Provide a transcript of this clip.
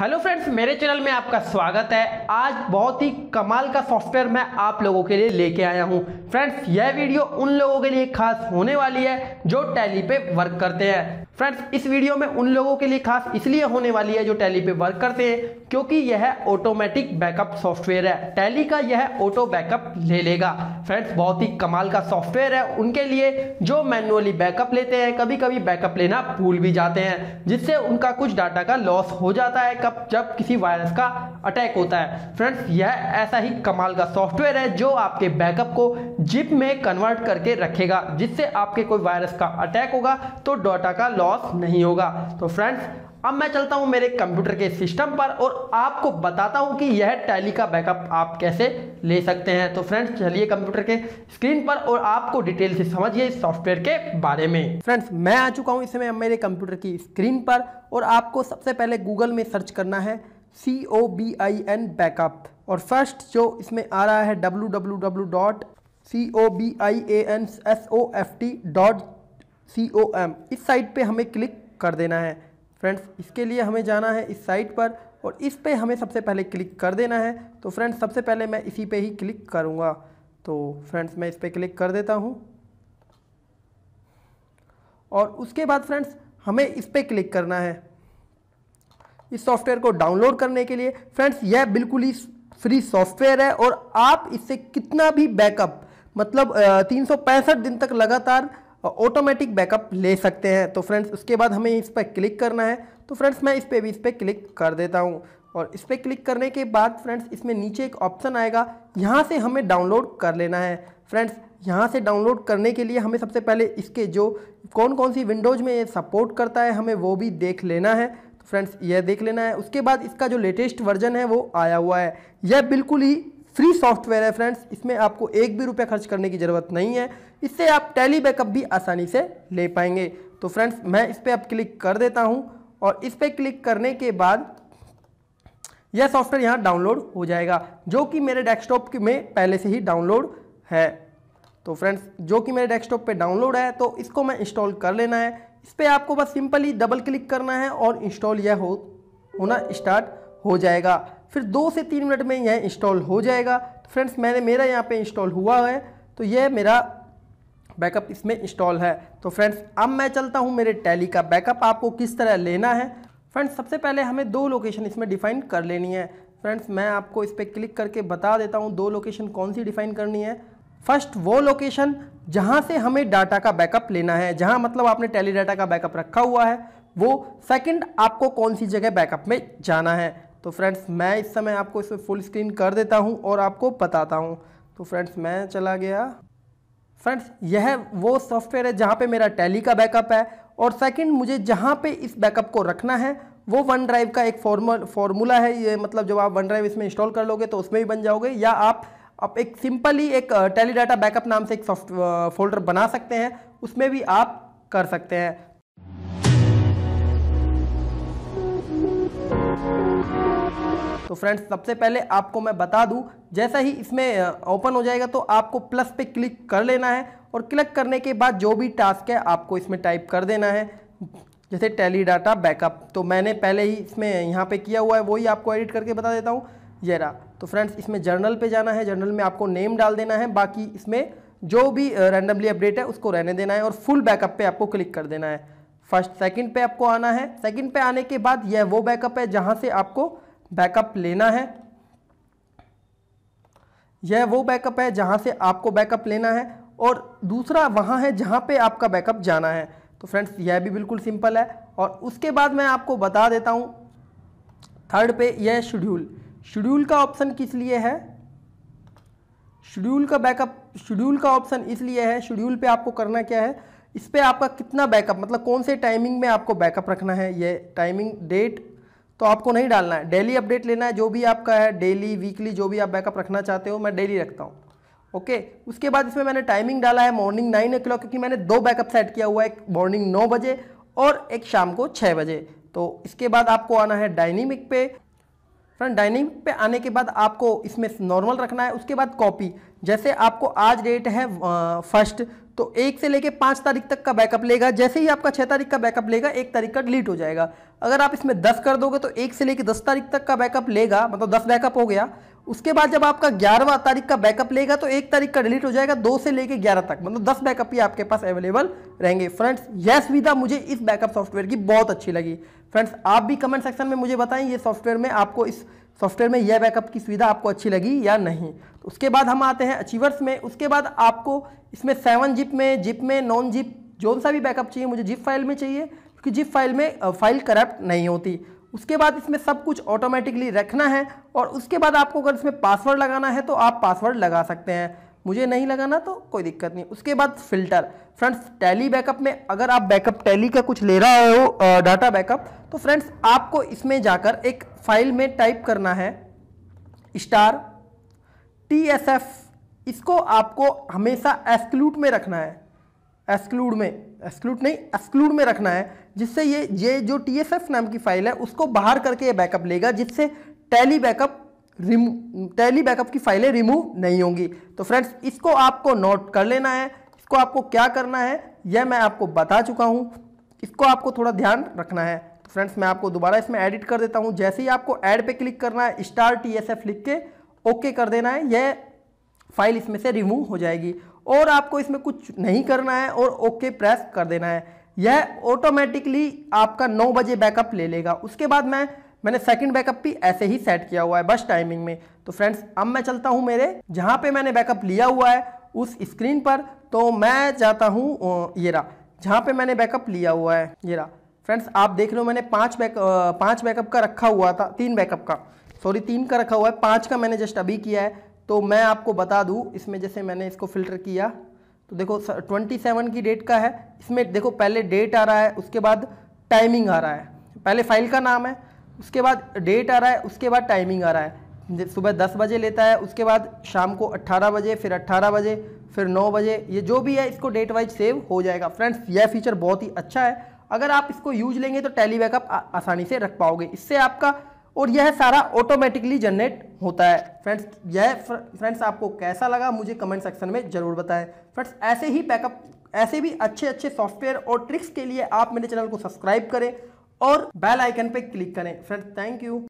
hello friends मेरे channel में आपका स्वागत है आज बहुत ही कमाल का सॉफ्टवेयर मैं आप लोगों के लिए लेके आया हूं फ्रेंड्स यह वीडियो उन लोगों के लिए खास होने वाली है जो टैली पे वर्क करते हैं फ्रेंड्स इस वीडियो में उन लोगों के लिए खास इसलिए होने वाली है जो टैली पे वर्क करते हैं क्योंकि यह ऑटोमेटिक बैकअप सॉफ्टवेयर है टैली का यह ऑटो बैकअप ले लेगा फ्रेंड्स बहुत ही कमाल का सॉफ्टवेयर है उनके लिए जो मैनुअली बैकअप लेते हैं कभी कभी बैकअप लेना भूल भी जाते हैं जिससे उनका कुछ डाटा का लॉस हो जाता है कब जब किसी वायरस का अटैक होता है फ्रेंड्स यह ऐसा ही कमाल का सॉफ्टवेयर है जो आपके बैकअप को जिप में कन्वर्ट करके रखेगा जिससे आपके कोई वायरस का अटैक होगा तो डाटा का लॉस लॉस नहीं होगा तो फ्रेंड्स अब मैं चलता हूं मेरे कंप्यूटर के सिस्टम पर और आपको बताता हूं कि यह टैली का बैकअप आप कैसे ले सकते हैं तो फ्रेंड्स चलिए कंप्यूटर के स्क्रीन पर और आपको डिटेल से समझिए इस सॉफ्टवेयर के बारे में फ्रेंड्स मैं आ चुका हूं इस समय मेरे कंप्यूटर की स्क्रीन पर और आपको सबसे पहले गूगल में सर्च करना है C O B I N backup और फर्स्ट जो इसमें आ रहा है W W W dot C O B I A N S O F T dot C O M इस साइट पे हमें क्लिक कर देना है फ्रेंड्स इसके लिए हमें जाना है इस साइट पर और इस पे हमें सबसे पहले क्लिक कर देना है तो फ्रेंड्स सबसे पहले मैं इसी पे ही क्लिक करूँगा तो फ्रेंड्स मैं इस पर क्लिक कर देता हूँ और उसके बाद फ्रेंड्स हमें इस पर क्लिक करना है इस सॉफ्टवेयर को डाउनलोड करने के लिए फ्रेंड्स यह बिल्कुल ही फ्री सॉफ्टवेयर है और आप इससे कितना भी बैकअप मतलब तीन दिन तक लगातार ऑटोमेटिक बैकअप ले सकते हैं तो फ्रेंड्स उसके बाद हमें इस पर क्लिक करना है तो फ्रेंड्स मैं इस पर भी इस पर क्लिक कर देता हूँ और इस पर क्लिक करने के बाद फ्रेंड्स इसमें नीचे एक ऑप्शन आएगा यहाँ से हमें डाउनलोड कर लेना है फ्रेंड्स यहाँ से डाउनलोड करने के लिए हमें सबसे पहले इसके जो कौन कौन सी विंडोज़ में ये सपोर्ट करता है हमें वो भी देख लेना है तो फ्रेंड्स यह देख लेना है उसके बाद इसका जो लेटेस्ट वर्जन है वो आया हुआ है यह बिल्कुल ही फ्री सॉफ्टवेयर है फ्रेंड्स इसमें आपको एक भी रुपया खर्च करने की ज़रूरत नहीं है इससे आप टैली बैकअप भी आसानी से ले पाएंगे तो फ्रेंड्स मैं इस पर अब क्लिक कर देता हूँ और इस पर क्लिक करने के बाद यह सॉफ्टवेयर यहाँ डाउनलोड हो जाएगा जो कि मेरे डेस्कटॉप में पहले से ही डाउनलोड है तो फ्रेंड्स जो कि मेरे डेस्कटॉप पे डाउनलोड है तो इसको मैं इंस्टॉल कर लेना है इस पर आपको बस सिंपली डबल क्लिक करना है और इंस्टॉल यह हो होना स्टार्ट हो जाएगा फिर दो से तीन मिनट में यह इंस्टॉल हो जाएगा तो फ्रेंड्स मैंने मेरा यहाँ पे इंस्टॉल हुआ है तो यह मेरा बैकअप इसमें इंस्टॉल है तो फ्रेंड्स अब मैं चलता हूँ मेरे टैली का बैकअप आपको किस तरह लेना है फ्रेंड्स सबसे पहले हमें दो लोकेशन इसमें डिफाइन कर लेनी है फ्रेंड्स मैं आपको इस पर क्लिक करके बता देता हूँ दो लोकेशन कौन सी डिफाइन करनी है फर्स्ट वो लोकेशन जहाँ से हमें डाटा का बैकअप लेना है जहाँ मतलब आपने टेली डाटा का बैकअप रखा हुआ है वो सेकंड आपको कौन सी जगह बैकअप में जाना है तो फ्रेंड्स मैं इस समय आपको इसमें फुल स्क्रीन कर देता हूँ और आपको बताता हूँ तो फ्रेंड्स मैं चला गया फ्रेंड्स यह वो सॉफ्टवेयर है जहाँ पे मेरा टैली का बैकअप है और सेकंड मुझे जहाँ पे इस बैकअप को रखना है वो वन ड्राइव का एक फॉर्मल फॉर्मूला है ये मतलब जब आप वन ड्राइव इसमें इंस्टॉल कर लोगे तो उसमें भी बन जाओगे या आप आप एक सिंपली एक टेली डाटा बैकअप नाम से एक सॉफ्ट फोल्डर uh, बना सकते हैं उसमें भी आप कर सकते हैं तो फ्रेंड्स सबसे पहले आपको मैं बता दूं जैसा ही इसमें ओपन हो जाएगा तो आपको प्लस पे क्लिक कर लेना है और क्लिक करने के बाद जो भी टास्क है आपको इसमें टाइप कर देना है जैसे टेली डाटा बैकअप तो मैंने पहले ही इसमें यहाँ पे किया हुआ है वही आपको एडिट करके बता देता हूँ जरा तो फ्रेंड्स इसमें जर्नल पे जाना है जर्नल में आपको नेम डाल देना है बाकी इसमें जो भी रैंडमली अपडेट है उसको रहने देना है और फुल बैकअप पे आपको क्लिक कर देना है फर्स्ट सेकंड पे आपको आना है सेकंड पे आने के बाद यह वो बैकअप है जहाँ से आपको बैकअप लेना है यह वो बैकअप है जहाँ से आपको बैकअप लेना है और दूसरा वहाँ है जहाँ पे आपका बैकअप जाना है तो फ्रेंड्स यह भी बिल्कुल सिंपल है और उसके बाद मैं आपको बता देता हूँ थर्ड पे यह शेड्यूल शेड्यूल का ऑप्शन किस लिए है शेड्यूल का बैकअप शेड्यूल का ऑप्शन इसलिए है शेड्यूल पे आपको करना क्या है इस पर आपका कितना बैकअप मतलब कौन से टाइमिंग में आपको बैकअप रखना है ये टाइमिंग डेट तो आपको नहीं डालना है डेली अपडेट लेना है जो भी आपका है डेली वीकली जो भी आप बैकअप रखना चाहते हो मैं डेली रखता हूँ ओके okay, उसके बाद इसमें मैंने टाइमिंग डाला है मॉर्निंग नाइन ओ क्लॉक क्योंकि मैंने दो बैकअप सेट किया हुआ है एक मॉर्निंग नौ बजे और एक शाम को छः बजे तो इसके बाद आपको आना है डायनिमिक पे फ्रेंड डायनेमिक पे आने के बाद आपको इसमें नॉर्मल रखना है उसके बाद कॉपी जैसे आपको आज डेट है फर्स्ट तो एक से लेके पाँच तारीख तक का बैकअप लेगा जैसे ही आपका छः तारीख का बैकअप लेगा एक तारीख का डिलीट हो जाएगा अगर आप इसमें दस कर दोगे तो एक से लेके दस तारीख तक का बैकअप लेगा मतलब दस बैकअप हो गया उसके बाद जब आपका ग्यारहवा तारीख का बैकअप लेगा तो एक तारीख का डिलीट हो जाएगा दो से लेके ग्यारह तक मतलब दस बैकअप ही आपके पास अवेलेबल रहेंगे फ्रेंड्स यह सुविधा मुझे इस बैकअप सॉफ्टवेयर की बहुत अच्छी लगी फ्रेंड्स आप भी कमेंट सेक्शन में मुझे बताएं ये सॉफ्टवेयर में आपको इस सॉफ्टवेयर में यह बैकअप की सुविधा आपको अच्छी लगी या नहीं तो उसके बाद हम आते हैं अचीवर्स में उसके बाद आपको इसमें सेवन जिप में जिप में नॉन जिप जो सा भी बैकअप चाहिए मुझे जिप फाइल में चाहिए क्योंकि जिप फाइल में फाइल करप्ट नहीं होती उसके बाद इसमें सब कुछ ऑटोमेटिकली रखना है और उसके बाद आपको अगर इसमें पासवर्ड लगाना है तो आप पासवर्ड लगा सकते हैं मुझे नहीं लगाना तो कोई दिक्कत नहीं उसके बाद फिल्टर फ्रेंड्स टैली बैकअप में अगर आप बैकअप टैली का कुछ ले रहा हो डाटा बैकअप तो फ्रेंड्स आपको इसमें जाकर एक फाइल में टाइप करना है स्टार टी इसको आपको हमेशा एस्क्लूट में रखना है एक्सक्लूड में एक्सक्लूड नहीं एक्सक्लूड में रखना है जिससे ये ये जो टी नाम की फाइल है उसको बाहर करके ये बैकअप लेगा जिससे Tally backup remove Tally backup की फाइलें रिमूव नहीं होंगी तो फ्रेंड्स इसको आपको नोट कर लेना है इसको आपको क्या करना है यह मैं आपको बता चुका हूँ इसको आपको थोड़ा ध्यान रखना है तो फ्रेंड्स मैं आपको दोबारा इसमें एडिट कर देता हूँ जैसे ही आपको ऐड पे क्लिक करना है स्टार टी लिख के ओके कर देना है यह फाइल इसमें से रिमूव हो जाएगी और आपको इसमें कुछ नहीं करना है और ओके प्रेस कर देना है यह ऑटोमेटिकली आपका नौ बजे बैकअप ले लेगा उसके बाद मैं मैंने सेकंड बैकअप भी ऐसे ही सेट किया हुआ है बस टाइमिंग में तो फ्रेंड्स अब मैं चलता हूँ मेरे जहाँ पे मैंने बैकअप लिया हुआ है उस स्क्रीन पर तो मैं जाता हूँ ये रहा जहाँ पे मैंने बैकअप लिया हुआ है ये रहा फ्रेंड्स आप देख रहे हो मैंने पाँच बैक पाँच बैकअप का रखा हुआ था तीन बैकअप का सॉरी तीन का रखा हुआ है पाँच का मैंने जस्ट अभी किया है तो मैं आपको बता दूँ इसमें जैसे मैंने इसको फिल्टर किया तो देखो ट्वेंटी सेवन की डेट का है इसमें देखो पहले डेट आ रहा है उसके बाद टाइमिंग आ रहा है पहले फाइल का नाम है उसके बाद डेट आ रहा है उसके बाद टाइमिंग आ रहा है सुबह दस बजे लेता है उसके बाद शाम को अट्ठारह बजे फिर अट्ठारह बजे फिर नौ बजे ये जो भी है इसको डेट वाइज सेव हो जाएगा फ्रेंड्स यह फीचर बहुत ही अच्छा है अगर आप इसको यूज लेंगे तो टैली बैकअप आसानी से रख पाओगे इससे आपका और यह सारा ऑटोमेटिकली जनरेट होता है फ्रेंड्स यह फ्रेंड्स आपको कैसा लगा मुझे कमेंट सेक्शन में ज़रूर बताएं फ्रेंड्स ऐसे ही बैकअप ऐसे भी अच्छे अच्छे सॉफ्टवेयर और ट्रिक्स के लिए आप मेरे चैनल को सब्सक्राइब करें और बेल आइकन पर क्लिक करें फ्रेंड्स थैंक यू